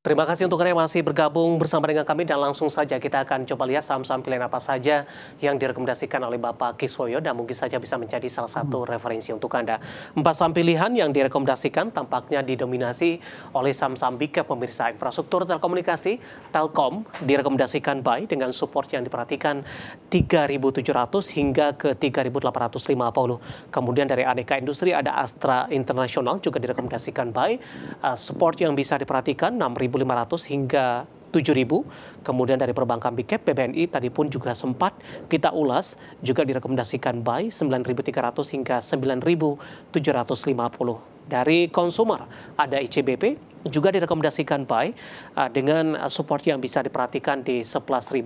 Terima kasih untuk kalian yang masih bergabung bersama dengan kami dan langsung saja kita akan coba lihat saham-saham pilihan apa saja yang direkomendasikan oleh Bapak Kiswoyo dan mungkin saja bisa menjadi salah satu referensi untuk Anda. Empat saham pilihan yang direkomendasikan tampaknya didominasi oleh saham-saham big pemirsa infrastruktur telekomunikasi Telkom direkomendasikan buy dengan support yang diperhatikan 3.700 hingga ke 3.850. Kemudian dari aneka industri ada Astra Internasional juga direkomendasikan buy. Eh, support yang bisa diperhatikan 6.000 6.500 hingga 7.000. Kemudian dari perbankan BIKEP, BBNI tadi pun juga sempat kita ulas, juga direkomendasikan buy 9.300 hingga 9.750 dari konsumer ada ICBP juga direkomendasikan buy uh, dengan support yang bisa diperhatikan di 11.000,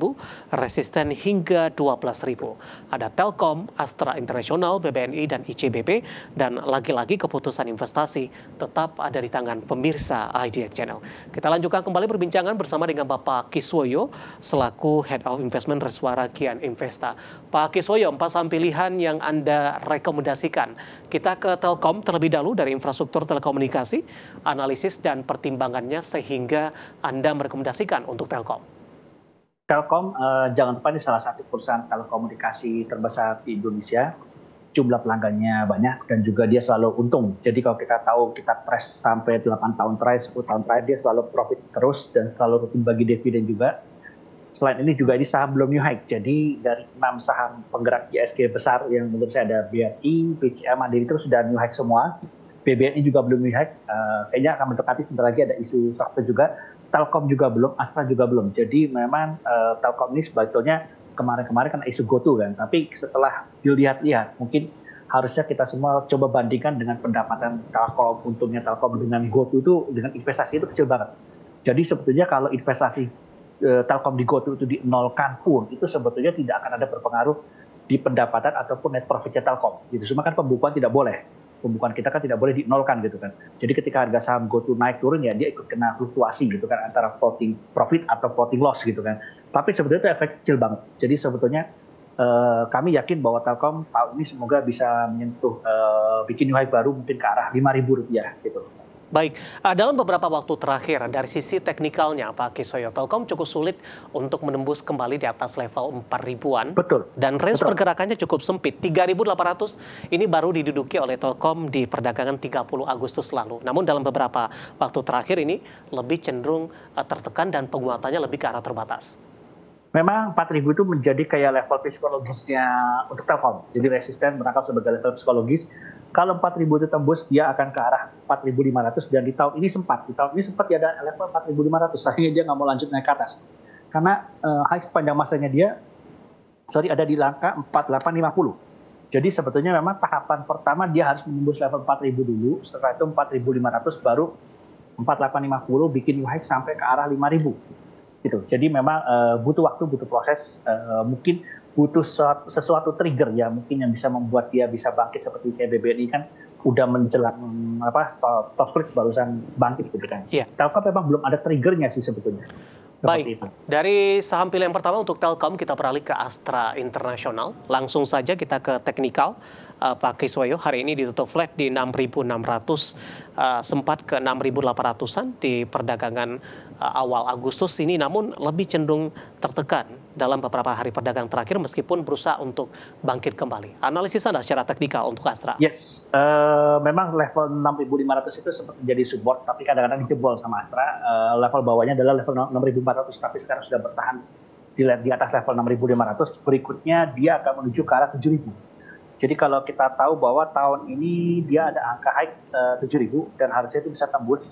resisten hingga 12.000. Ada Telkom, Astra Internasional, BBNI dan ICBP dan lagi-lagi keputusan investasi tetap ada di tangan pemirsa IDX Channel. Kita lanjutkan kembali perbincangan bersama dengan Bapak Kiswoyo selaku Head of Investment Reswara Kian Investa. Pak Kiswoyo, empat saham pilihan yang Anda rekomendasikan. Kita ke Telkom terlebih dahulu dari infrastruktur telekomunikasi, analisis dan pertimbangannya sehingga Anda merekomendasikan untuk Telkom? Telkom, eh, jangan lupa ini salah satu perusahaan telekomunikasi terbesar di Indonesia. Jumlah pelanggannya banyak dan juga dia selalu untung. Jadi kalau kita tahu kita press sampai 8 tahun terakhir, 10 tahun terakhir, dia selalu profit terus dan selalu rutin bagi dividen juga. Selain ini juga ini saham belum new high. Jadi dari 6 saham penggerak ISG besar yang menurut saya ada BRI, BCA, Mandiri terus sudah new high semua. BBNI juga belum lihat, uh, eh, kayaknya akan mendekati sebentar lagi ada isu swasta juga, Telkom juga belum, Astra juga belum. Jadi memang uh, Telkom ini sebetulnya kemarin-kemarin kan isu GoTo kan, tapi setelah dilihat-lihat mungkin harusnya kita semua coba bandingkan dengan pendapatan Telkom, untungnya Telkom dengan GoTo itu dengan investasi itu kecil banget. Jadi sebetulnya kalau investasi uh, Telkom di GoTo itu di nolkan pun itu sebetulnya tidak akan ada berpengaruh di pendapatan ataupun net profitnya Telkom. Jadi gitu. semua kan pembukuan tidak boleh pembukaan kita kan tidak boleh dinolkan gitu kan. Jadi ketika harga saham go to naik turun ya dia ikut kena fluktuasi gitu kan antara floating profit atau floating loss gitu kan. Tapi sebetulnya itu efek kecil banget. Jadi sebetulnya eh, kami yakin bahwa Telkom tahun ini semoga bisa menyentuh eh, bikin new high baru mungkin ke arah 5.000 rupiah gitu. Baik, eh, dalam beberapa waktu terakhir dari sisi teknikalnya Pak Kisoyo Telkom cukup sulit untuk menembus kembali di atas level 4 ribuan. Betul. Dan range Betul. pergerakannya cukup sempit. 3.800 ini baru diduduki oleh Telkom di perdagangan 30 Agustus lalu. Namun dalam beberapa waktu terakhir ini lebih cenderung eh, tertekan dan penguatannya lebih ke arah terbatas memang 4000 itu menjadi kayak level psikologisnya untuk Telkom. Jadi resisten merangkap sebagai level psikologis kalau 4000 itu tembus, dia akan ke arah 4500 dan di tahun ini sempat di tahun ini sempat dia ada level 4500 sayangnya dia nggak mau lanjut naik ke atas karena uh, high sepanjang masanya dia sorry ada di langkah 4850 jadi sebetulnya memang tahapan pertama dia harus menembus level 4000 dulu setelah itu 4500 baru 4850 bikin high sampai ke arah 5000 gitu jadi memang uh, butuh waktu butuh proses uh, mungkin butuh sesuatu, sesuatu trigger ya mungkin yang bisa membuat dia bisa bangkit seperti KBBI kan udah menjelang hmm, apa top, barusan bangkit gitu kan. Iya. Telkom memang belum ada triggernya sih sebetulnya. Baik, dari saham pilihan pertama untuk Telkom kita beralih ke Astra Internasional. Langsung saja kita ke teknikal. Uh, Pak Kiswayo hari ini ditutup flat di 6.600, uh, eh, sempat ke 6.800-an di perdagangan uh, awal Agustus ini, namun lebih cenderung tertekan dalam beberapa hari perdagangan terakhir meskipun berusaha untuk bangkit kembali. Analisis Anda secara teknikal untuk Astra. Yes, uh, memang level 6.500 itu sempat menjadi support, tapi kadang-kadang jebol sama Astra. Uh, level bawahnya adalah level 6.400, tapi sekarang sudah bertahan di, di atas level 6.500. Berikutnya dia akan menuju ke arah 7.000. Jadi kalau kita tahu bahwa tahun ini dia ada angka high eh, uh, 7.000 dan harusnya itu bisa tembus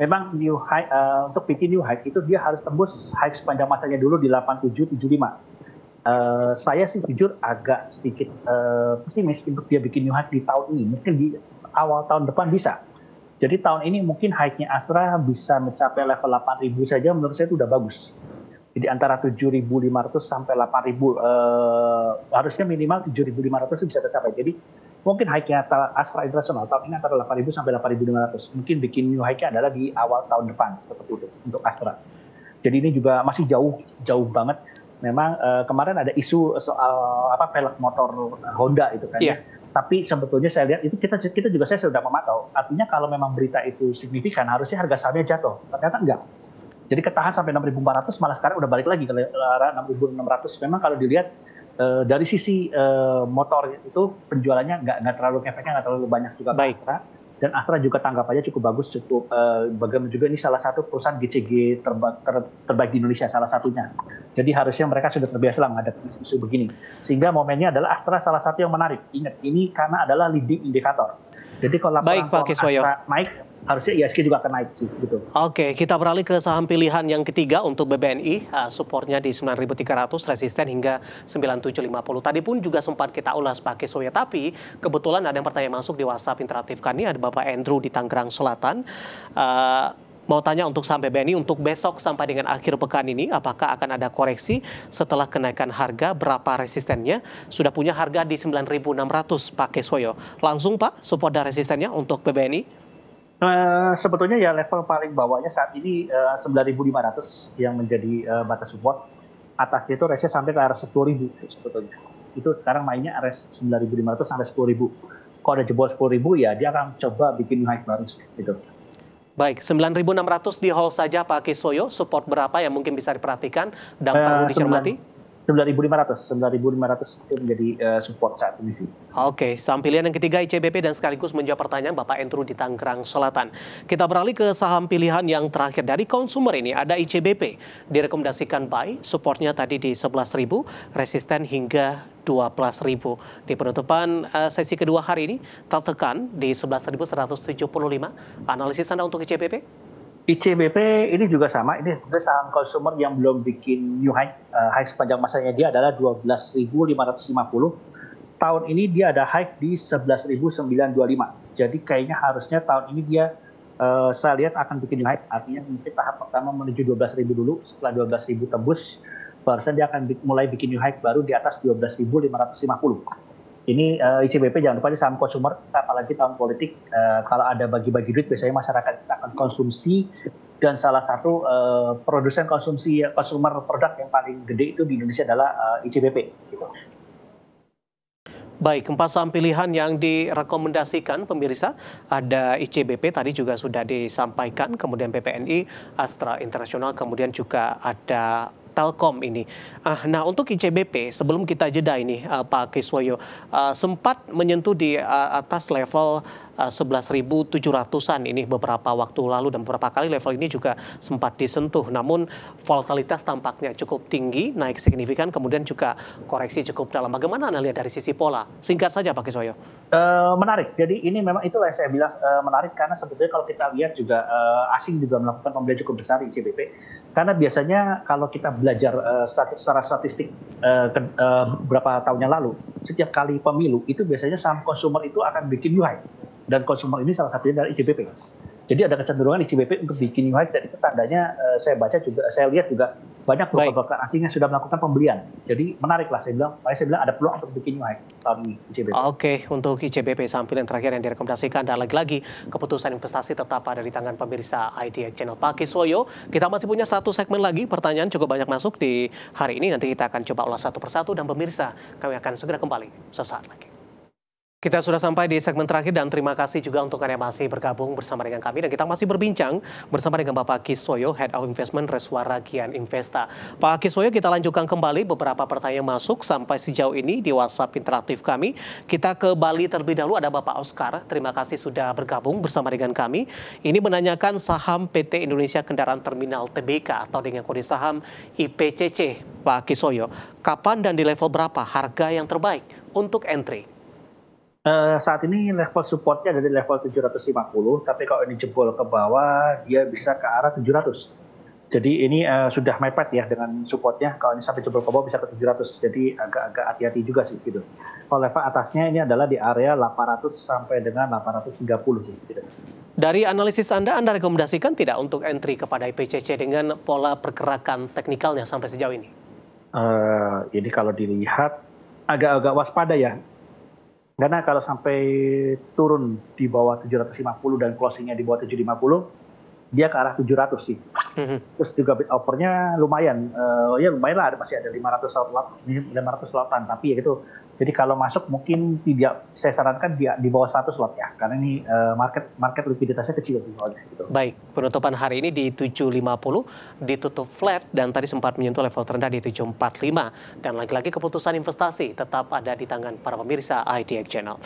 memang new high uh, untuk PT new high itu dia harus tembus high sepanjang matanya dulu di 8775. Uh, eh, saya sih jujur agak sedikit uh, pesimis untuk dia bikin new high di tahun ini. Mungkin di awal tahun depan bisa. Jadi tahun ini mungkin high-nya Astra bisa mencapai level 8000 saja menurut saya itu udah bagus. Jadi antara 7500 sampai 8000 uh, harusnya minimal 7500 bisa tercapai. Jadi mungkin high-nya Astra International tahun ini antara 8.000 sampai 8.500. Mungkin bikin new high-nya adalah di awal tahun depan seperti itu untuk Astra. Jadi ini juga masih jauh jauh banget. Memang uh, kemarin ada isu soal apa pelek motor Honda itu kan. Yeah. Ya. Iya. Tapi sebetulnya saya lihat itu kita kita juga saya sudah memantau. Artinya kalau memang berita itu signifikan harusnya harga sahamnya jatuh. Ternyata enggak. Jadi ketahan sampai 6.400 malah sekarang udah balik lagi ke 6.600. Memang kalau dilihat Uh, dari sisi uh, motor itu penjualannya nggak nggak terlalu efeknya nggak terlalu banyak juga Baik. Astra dan Astra juga tanggapannya cukup bagus cukup uh, bagaimana juga ini salah satu perusahaan GCG terba ter terbaik di Indonesia salah satunya jadi harusnya mereka sudah terbiasa lah menghadapi isu begini sehingga momennya adalah Astra salah satu yang menarik ingat ini karena adalah leading indikator jadi kalau laporan Baik, Pak Astra naik harusnya ISG juga akan naik sih gitu. Oke, kita beralih ke saham pilihan yang ketiga untuk BBNI, uh, ah, supportnya di 9.300, resisten hingga 9.750. Tadi pun juga sempat kita ulas pakai Soya, tapi kebetulan ada yang pertanyaan masuk di WhatsApp interaktif kami ada Bapak Andrew di Tangerang Selatan. Uh, mau tanya untuk saham BNI untuk besok sampai dengan akhir pekan ini apakah akan ada koreksi setelah kenaikan harga berapa resistennya sudah punya harga di 9.600 pakai soyo langsung Pak support dan resistennya untuk BBNI Eh, sebetulnya ya level paling bawahnya saat ini uh, eh, 9.500 yang menjadi uh, batas support. Atasnya itu resnya sampai ke arah 10.000 itu sebetulnya. Itu sekarang mainnya res 9.500 sampai 10.000. Kalau ada jebol 10.000 ya dia akan coba bikin naik baru gitu. Baik, 9.600 di hall saja Pak Kisoyo, support berapa yang mungkin bisa diperhatikan dan uh, perlu dicermati? 9, 9500 9500 itu menjadi uh, support saat ini sih. Oke, saham pilihan yang ketiga ICBP dan sekaligus menjawab pertanyaan Bapak Entru di Tangerang Selatan. Kita beralih ke saham pilihan yang terakhir dari konsumer ini ada ICBP direkomendasikan buy, supportnya tadi di 11.000, resisten hingga 12.000. Di penutupan uh, sesi kedua hari ini tertekan di 11.175. Analisis Anda untuk ICBP? ICBP ini juga sama, ini sebenarnya saham konsumer yang belum bikin new high, uh, high sepanjang masanya dia adalah 12.550. Tahun ini dia ada high di 11.925. Jadi kayaknya harusnya tahun ini dia uh, saya lihat akan bikin new high, artinya mungkin tahap pertama menuju 12.000 dulu, setelah 12.000 tembus, barusan dia akan mulai bikin new high baru di atas 12.550 ini uh, eh, ICBP jangan lupa ini saham konsumer apalagi tahun politik uh, kalau ada bagi-bagi duit biasanya masyarakat akan konsumsi dan salah satu uh, produsen konsumsi konsumer produk yang paling gede itu di Indonesia adalah uh, ICBP gitu. Baik, empat saham pilihan yang direkomendasikan pemirsa ada ICBP tadi juga sudah disampaikan, kemudian PPNI, Astra Internasional, kemudian juga ada Telkom ini. Uh, nah, untuk ICBP sebelum kita jeda ini uh, Pak Kiswoyo uh, sempat menyentuh di uh, atas level uh, 11.700-an ini beberapa waktu lalu dan beberapa kali level ini juga sempat disentuh. Namun volatilitas tampaknya cukup tinggi, naik signifikan kemudian juga koreksi cukup dalam. Bagaimana Anda lihat dari sisi pola? Singkat saja Pak Kiswoyo. Uh, menarik. Jadi ini memang itu yang saya bilang uh, menarik karena sebetulnya kalau kita lihat juga uh, asing juga melakukan pembelian cukup besar di ICBP karena biasanya kalau kita belajar uh, secara statistik uh, uh, berapa tahun yang lalu, setiap kali pemilu itu biasanya saham konsumer itu akan bikin new high dan konsumer ini salah satunya dari ICBP. Jadi ada kecenderungan ICBP untuk bikin new high dan itu tandanya uh, saya baca juga saya lihat juga banyak broker-broker asing yang sudah melakukan pembelian. Jadi menariklah saya bilang, saya bilang ada peluang untuk bikin e naik ini ICBP. Oke, untuk ICBP sampai yang terakhir yang direkomendasikan dan lagi-lagi keputusan investasi tetap ada di tangan pemirsa IDX Channel. Pak Kiswoyo, kita masih punya satu segmen lagi, pertanyaan cukup banyak masuk di hari ini, nanti kita akan coba ulas satu persatu dan pemirsa kami akan segera kembali sesaat lagi. Kita sudah sampai di segmen terakhir dan terima kasih juga untuk kalian masih bergabung bersama dengan kami. Dan kita masih berbincang bersama dengan Bapak Kiswoyo, Head of Investment Reswara Kian Investa. Pak Kiswoyo, kita lanjutkan kembali beberapa pertanyaan masuk sampai sejauh ini di WhatsApp interaktif kami. Kita ke Bali terlebih dahulu ada Bapak Oscar. Terima kasih sudah bergabung bersama dengan kami. Ini menanyakan saham PT Indonesia Kendaraan Terminal TBK atau dengan kode saham IPCC. Pak Kiswoyo, kapan dan di level berapa harga yang terbaik untuk entry? Uh, saat ini level supportnya ada di level 750, tapi kalau ini jebol ke bawah, dia bisa ke arah 700. Jadi ini uh, sudah mepet ya dengan supportnya. Kalau ini sampai jebol ke bawah bisa ke 700. Jadi agak-agak hati-hati juga sih gitu. Kalau level atasnya ini adalah di area 800 sampai dengan 830 gitu. Dari analisis Anda, Anda rekomendasikan tidak untuk entry kepada IPCC dengan pola pergerakan teknikalnya sampai sejauh ini? Uh, ini kalau dilihat agak-agak waspada ya karena kalau sampai turun di bawah 750 dan closingnya di bawah 750, dia ke arah 700 sih. Mm-hmm. Terus juga bid offernya lumayan, uh, ya lumayan lah, ada, masih ada 500 lot, 500 lotan, tapi ya gitu jadi kalau masuk mungkin tidak saya sarankan di, di bawah 100 lot ya karena ini uh, market market likuiditasnya kecil di gitu. Baik, penutupan hari ini di 750 ditutup flat dan tadi sempat menyentuh level terendah di 745 dan lagi-lagi keputusan investasi tetap ada di tangan para pemirsa IDX Channel.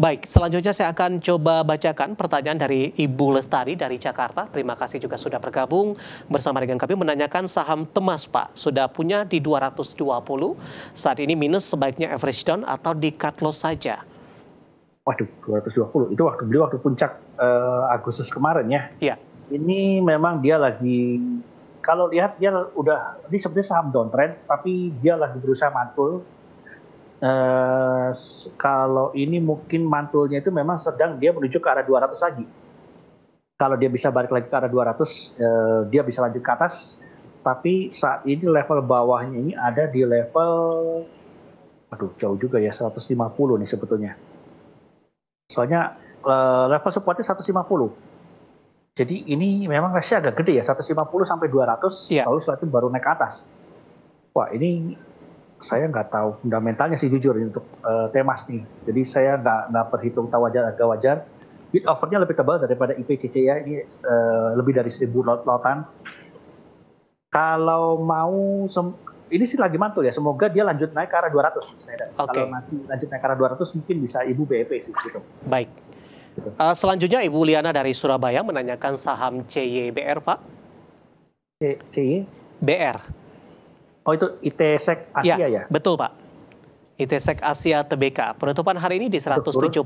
Baik, selanjutnya saya akan coba bacakan pertanyaan dari Ibu Lestari dari Jakarta. Terima kasih juga sudah bergabung bersama dengan kami menanyakan saham Temas Pak. Sudah punya di 220, saat ini minus sebaiknya average down atau di cut loss saja? Waduh, 220 itu waktu beli waktu puncak uh, Agustus kemarin ya. Iya. Ini memang dia lagi kalau lihat dia udah ini sebenarnya saham downtrend tapi dia lagi berusaha mantul eh, kalau ini mungkin mantulnya itu memang sedang dia menuju ke arah 200 lagi. Kalau dia bisa balik lagi ke arah 200, eh, dia bisa lanjut ke atas. Tapi saat ini level bawahnya ini ada di level, aduh jauh juga ya, 150 nih sebetulnya. Soalnya eh, level supportnya 150. Jadi ini memang resi agak gede ya, 150 sampai 200, yeah. lalu setelah itu baru naik ke atas. Wah ini saya nggak tahu fundamentalnya sih jujur untuk uh, temas nih. Jadi saya nggak nggak perhitung tahu wajar agak wajar. Bid offernya lebih tebal daripada IPCC ya ini uh, lebih dari seribu lot lotan. Kalau mau ini sih lagi mantul ya. Semoga dia lanjut naik ke arah 200. Saya okay. Kalau nanti lanjut naik ke arah 200 mungkin bisa ibu BEP sih gitu. Baik. Uh, selanjutnya Ibu Liana dari Surabaya menanyakan saham CYBR Pak. CY? BR. Oh itu ITSEC Asia ya? ya? Betul Pak. ITSEC Asia TBK. Penutupan hari ini di 175,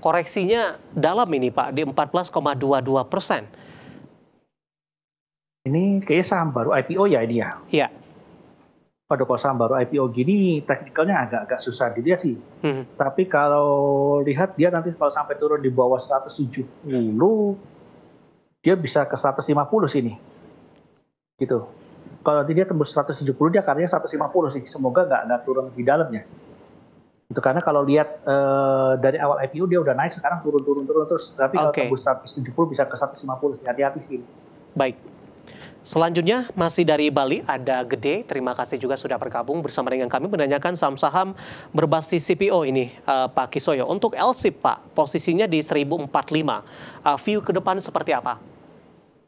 koreksinya dalam ini Pak, di 14,22 persen. Ini kayaknya saham baru IPO ya ini ya? Iya. Pada kalau saham baru IPO gini, teknikalnya agak-agak susah dilihat gitu ya sih. Hmm. Tapi kalau lihat dia nanti kalau sampai turun di bawah 170, dia bisa ke 150 sini. Gitu kalau nanti dia tembus 170 dia akarnya 150 sih. Semoga nggak ada turun di dalamnya. Itu karena kalau lihat uh, dari awal IPO dia udah naik sekarang turun-turun-turun terus. Tapi okay. kalau tembus 170 bisa ke 150 sih. Hati-hati sih. Baik. Selanjutnya masih dari Bali ada Gede. Terima kasih juga sudah bergabung bersama dengan kami menanyakan saham-saham berbasis CPO ini uh, Pak Kisoyo. Untuk LSIP Pak, posisinya di 1045. Uh, eh, view ke depan seperti apa?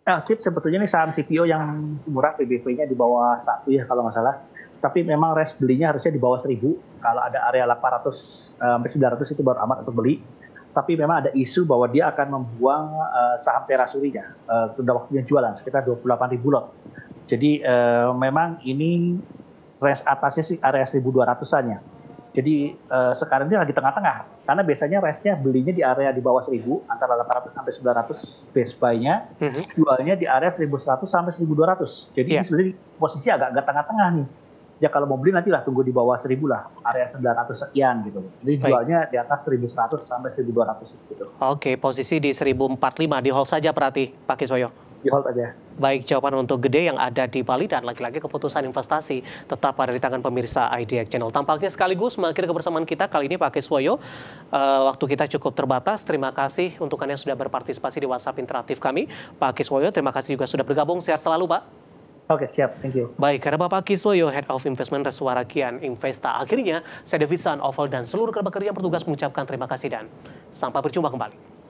Nah, SIP sebetulnya ini saham CPO yang murah PBV-nya di bawah satu ya kalau nggak salah. Tapi memang res belinya harusnya di bawah 1000. Kalau ada area 800 sampai 900 itu baru amat untuk beli. Tapi memang ada isu bahwa dia akan membuang eh, saham terasurinya. Sudah eh, tunda waktunya jualan sekitar ribu lot. Jadi eh, memang ini res atasnya sih area 1200 annya ya. Jadi uh, sekarang ini lagi tengah-tengah karena biasanya resnya belinya di area di bawah 1000 antara 800 sampai 900 base buy-nya, mm -hmm. jualnya di area 1100 sampai 1200. Jadi yeah. ini sebenarnya posisi agak agak tengah-tengah nih. Ya kalau mau beli nanti lah tunggu di bawah 1000 lah, area 900 sekian gitu. Jadi Baik. jualnya di atas 1100 sampai 1200 gitu. Oke, posisi di 1045 di hold saja berarti Pak Kiswoyo di hold aja. Baik jawaban untuk gede yang ada di Bali dan lagi-lagi keputusan investasi tetap ada di tangan pemirsa IDX Channel. Tampaknya sekaligus mengakhiri kebersamaan kita kali ini Pak Kiswoyo. Uh, waktu kita cukup terbatas. Terima kasih untuk Anda yang sudah berpartisipasi di WhatsApp interaktif kami. Pak Kiswoyo, terima kasih juga sudah bergabung. Sehat selalu Pak. Oke, okay, siap. Thank you. Baik, karena Bapak Kiswoyo, Head of Investment Resuara Kian Investa. Akhirnya, saya Devisan Oval dan seluruh kerabat kerja yang bertugas mengucapkan terima kasih dan sampai berjumpa kembali.